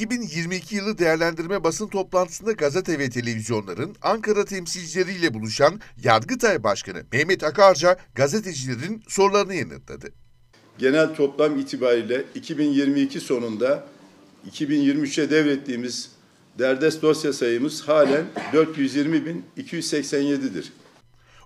2022 yılı değerlendirme basın toplantısında gazete ve televizyonların Ankara temsilcileriyle buluşan Yargıtay Başkanı Mehmet Akarca gazetecilerin sorularını yanıtladı. Genel toplam itibariyle 2022 sonunda 2023'e devrettiğimiz derdest dosya sayımız halen 420.287'dir.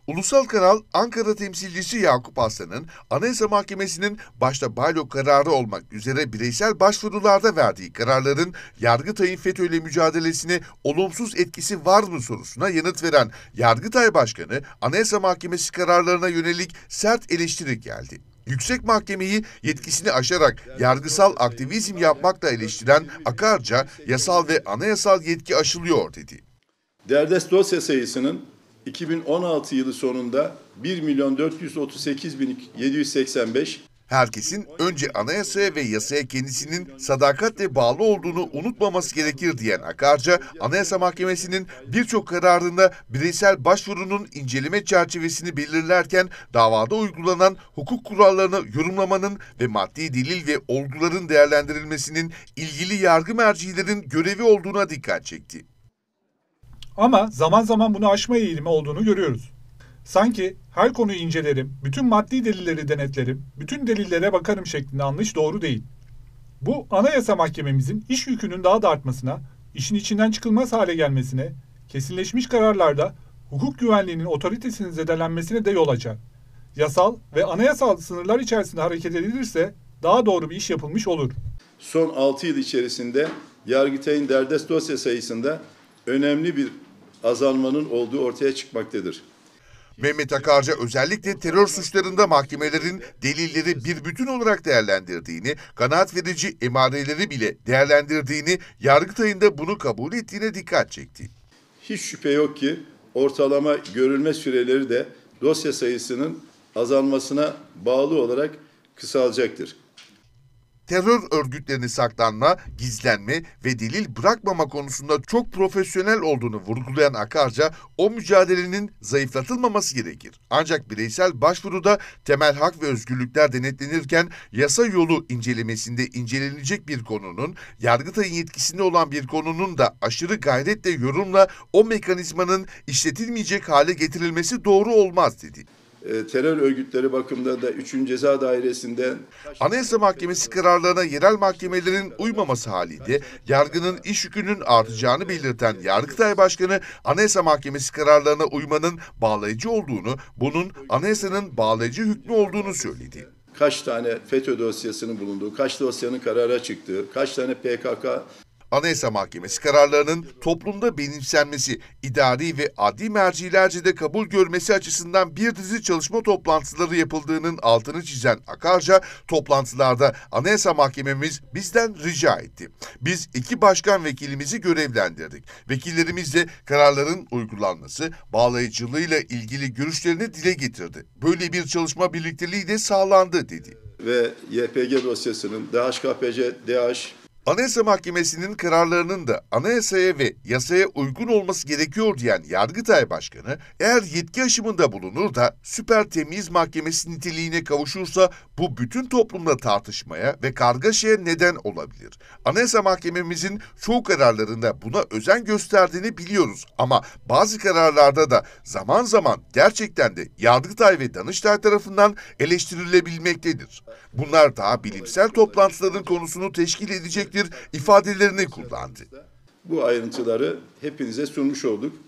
Ulusal Kanal Ankara temsilcisi Yakup Aslan'ın Anayasa Mahkemesi'nin başta Balyo kararı olmak üzere bireysel başvurularda verdiği kararların Yargıtay'ın FETÖ'yle mücadelesine olumsuz etkisi var mı sorusuna yanıt veren Yargıtay Başkanı Anayasa Mahkemesi kararlarına yönelik sert eleştiri geldi. Yüksek Mahkemeyi yetkisini aşarak yargısal aktivizm yapmakla eleştiren Akarca yasal ve anayasal yetki aşılıyor dedi. Derdest dosya sayısının 2016 yılı sonunda 1 milyon 438 bin 785 Herkesin önce anayasaya ve yasaya kendisinin sadakatle bağlı olduğunu unutmaması gerekir diyen Akarca, Anayasa Mahkemesi'nin birçok kararında bireysel başvurunun inceleme çerçevesini belirlerken davada uygulanan hukuk kurallarını yorumlamanın ve maddi delil ve olguların değerlendirilmesinin ilgili yargı mercilerin görevi olduğuna dikkat çekti. Ama zaman zaman bunu aşma eğilimi olduğunu görüyoruz. Sanki her konuyu incelerim, bütün maddi delilleri denetlerim, bütün delillere bakarım şeklinde anlayış doğru değil. Bu Anayasa Mahkememizin iş yükünün daha da artmasına, işin içinden çıkılmaz hale gelmesine, kesinleşmiş kararlarda hukuk güvenliğinin otoritesinin zedelenmesine de yol açar. Yasal ve anayasal sınırlar içerisinde hareket edilirse daha doğru bir iş yapılmış olur. Son 6 yıl içerisinde Yargıtay'ın derdest dosya sayısında önemli bir azalmanın olduğu ortaya çıkmaktadır. Mehmet Akarca özellikle terör suçlarında mahkemelerin delilleri bir bütün olarak değerlendirdiğini, kanaat verici emareleri bile değerlendirdiğini, Yargıtay'ın da bunu kabul ettiğine dikkat çekti. Hiç şüphe yok ki ortalama görülme süreleri de dosya sayısının azalmasına bağlı olarak kısalacaktır terör örgütlerini saklanma, gizlenme ve delil bırakmama konusunda çok profesyonel olduğunu vurgulayan Akarca, o mücadelenin zayıflatılmaması gerekir. Ancak bireysel başvuruda temel hak ve özgürlükler denetlenirken yasa yolu incelemesinde incelenecek bir konunun, Yargıtay'ın yetkisinde olan bir konunun da aşırı gayretle yorumla o mekanizmanın işletilmeyecek hale getirilmesi doğru olmaz dedi. E, terör örgütleri bakımında da 3. Ceza Dairesi'nde Anayasa Mahkemesi kararlarına yerel mahkemelerin uymaması haliyle yargının iş yükünün artacağını belirten Yargıtay Başkanı Anayasa Mahkemesi kararlarına uymanın bağlayıcı olduğunu, bunun anayasanın bağlayıcı hükmü olduğunu söyledi kaç tane FETÖ dosyasının bulunduğu, kaç dosyanın karara çıktığı, kaç tane PKK Anayasa Mahkemesi kararlarının toplumda benimsenmesi, idari ve adli mercilerce de kabul görmesi açısından bir dizi çalışma toplantıları yapıldığının altını çizen Akarca, toplantılarda Anayasa Mahkememiz bizden rica etti. Biz iki başkan vekilimizi görevlendirdik. Vekillerimizle kararların uygulanması, bağlayıcılığıyla ilgili görüşlerini dile getirdi. Böyle bir çalışma birlikteliği de sağlandı dedi. Ve YPG dosyasının DHKPC, DH, Anayasa Mahkemesi'nin kararlarının da anayasaya ve yasaya uygun olması gerekiyor diyen Yargıtay Başkanı, eğer yetki aşımında bulunur da süper temiz mahkemesi niteliğine kavuşursa bu bütün toplumda tartışmaya ve kargaşaya neden olabilir. Anayasa Mahkememizin çoğu kararlarında buna özen gösterdiğini biliyoruz ama bazı kararlarda da zaman zaman gerçekten de Yargıtay ve Danıştay tarafından eleştirilebilmektedir. Bunlar daha bilimsel toplantıların konusunu teşkil edecektir edecektir ifadelerini kullandı. Bu ayrıntıları hepinize sunmuş olduk.